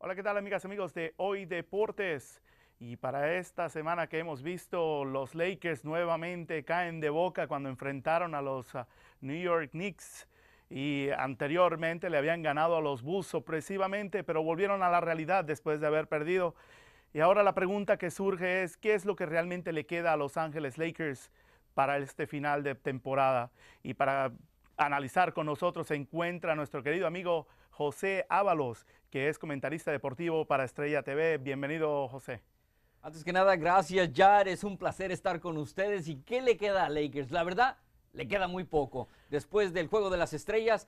Hola, ¿qué tal amigas y amigos de Hoy Deportes? Y para esta semana que hemos visto, los Lakers nuevamente caen de boca cuando enfrentaron a los ah, New York Knicks. Y anteriormente le habían ganado a los Bulls opresivamente, pero volvieron a la realidad después de haber perdido. Y ahora la pregunta que surge es, ¿qué es lo que realmente le queda a Los Ángeles Lakers para este final de temporada? Y para analizar con nosotros se encuentra nuestro querido amigo José Ábalos, que es comentarista deportivo para Estrella TV. Bienvenido, José. Antes que nada, gracias, Ya Es un placer estar con ustedes. ¿Y qué le queda a Lakers? La verdad, le queda muy poco. Después del Juego de las Estrellas,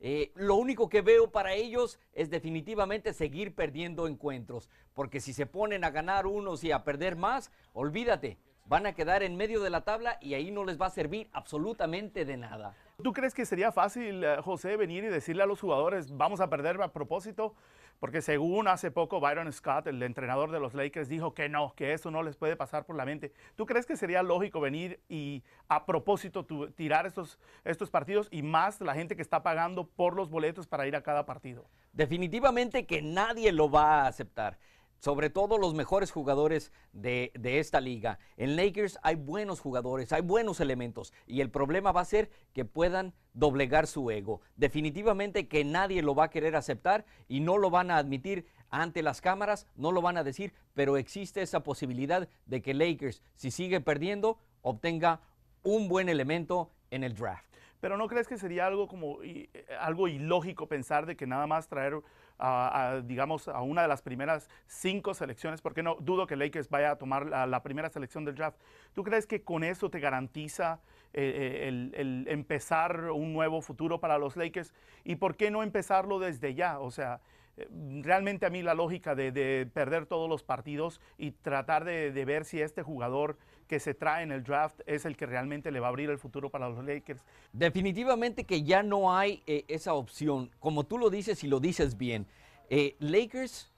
eh, lo único que veo para ellos es definitivamente seguir perdiendo encuentros, porque si se ponen a ganar unos y a perder más, olvídate, van a quedar en medio de la tabla y ahí no les va a servir absolutamente de nada. ¿Tú crees que sería fácil, eh, José, venir y decirle a los jugadores, vamos a perder a propósito? Porque según hace poco Byron Scott, el entrenador de los Lakers, dijo que no, que eso no les puede pasar por la mente. ¿Tú crees que sería lógico venir y a propósito tirar estos, estos partidos y más la gente que está pagando por los boletos para ir a cada partido? Definitivamente que nadie lo va a aceptar sobre todo los mejores jugadores de, esta liga. En Lakers hay buenos jugadores, hay buenos elementos y el problema va a ser que puedan doblegar su ego. Definitivamente que nadie lo va a querer aceptar y no lo van a admitir ante las cámaras, no lo van a decir, pero existe esa posibilidad de que Lakers, si sigue perdiendo, obtenga un buen elemento en el draft. Pero ¿no crees que sería algo como eh, algo ilógico pensar de que nada más traer, a, digamos, a una de las primeras cinco selecciones? Porque no dudo que Lakers vaya a tomar la, primera selección del draft. ¿Tú crees que con eso te garantiza eh, eh, el, el, empezar un nuevo futuro para los Lakers? ¿Y por qué no empezarlo desde ya? O sea, eh, realmente a mí la lógica de, perder todos los partidos y tratar de, ver si este jugador que se trae en el draft es el que realmente le va a abrir el futuro para los Lakers. Definitivamente que ya no hay eh, esa opción. Como tú lo dices y lo dices bien, eh, Lakers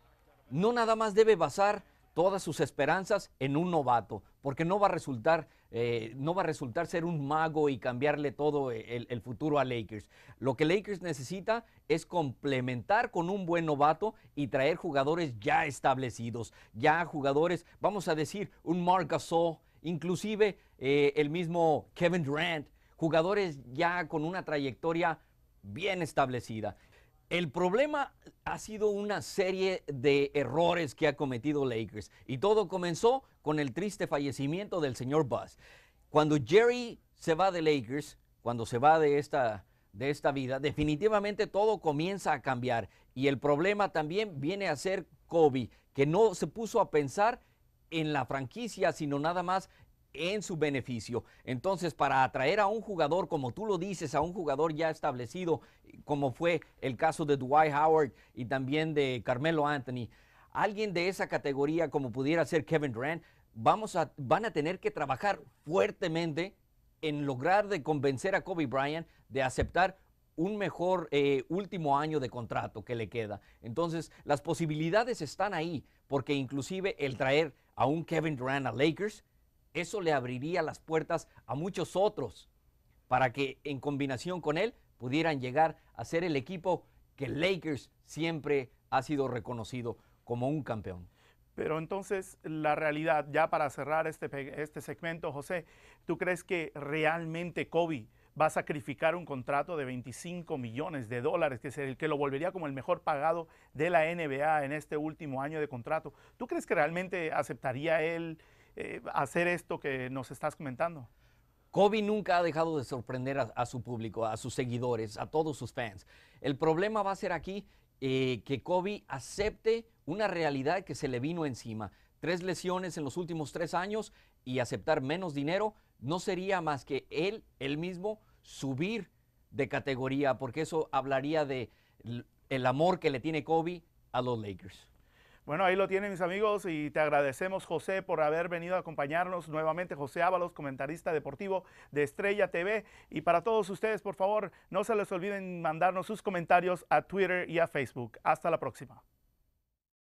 no nada más debe basar todas sus esperanzas en un novato, porque no va a resultar, eh, no va a resultar ser un mago y cambiarle todo eh, el, futuro a Lakers. Lo que Lakers necesita es complementar con un buen novato y traer jugadores ya establecidos, ya jugadores, vamos a decir, un Marc Gasol, inclusive eh, el mismo Kevin Durant, jugadores ya con una trayectoria bien establecida. El problema ha sido una serie de errores que ha cometido Lakers y todo comenzó con el triste fallecimiento del señor Buzz. Cuando Jerry se va de Lakers, cuando se va de esta, de esta vida, definitivamente todo comienza a cambiar y el problema también viene a ser Kobe, que no se puso a pensar en la franquicia, sino nada más en su beneficio. Entonces, para atraer a un jugador, como tú lo dices, a un jugador ya establecido, como fue el caso de Dwight Howard y también de Carmelo Anthony, alguien de esa categoría como pudiera ser Kevin Durant, vamos a, van a tener que trabajar fuertemente en lograr de convencer a Kobe Bryant de aceptar un mejor eh, último año de contrato que le queda. Entonces, las posibilidades están ahí, porque inclusive el traer a un Kevin Durant a Lakers eso le abriría las puertas a muchos otros para que en combinación con él pudieran llegar a ser el equipo que Lakers siempre ha sido reconocido como un campeón. Pero entonces la realidad, ya para cerrar este, este segmento, José, ¿tú crees que realmente Kobe va a sacrificar un contrato de 25 millones de dólares, que, es el, que lo volvería como el mejor pagado de la NBA en este último año de contrato? ¿Tú crees que realmente aceptaría él eh, hacer esto que nos estás comentando. Kobe nunca ha dejado de sorprender a, su público, a sus seguidores, a todos sus fans. El problema va a ser aquí eh, que Kobe acepte una realidad que se le vino encima. Tres lesiones en los últimos tres años y aceptar menos dinero no sería más que él, él mismo, subir de categoría, porque eso hablaría del amor que le tiene Kobe a los Lakers. Bueno, ahí lo tienen mis amigos y te agradecemos José por haber venido a acompañarnos nuevamente. José Ábalos, comentarista deportivo de Estrella TV. Y para todos ustedes, por favor, no se les olviden mandarnos sus comentarios a Twitter y a Facebook. Hasta la próxima.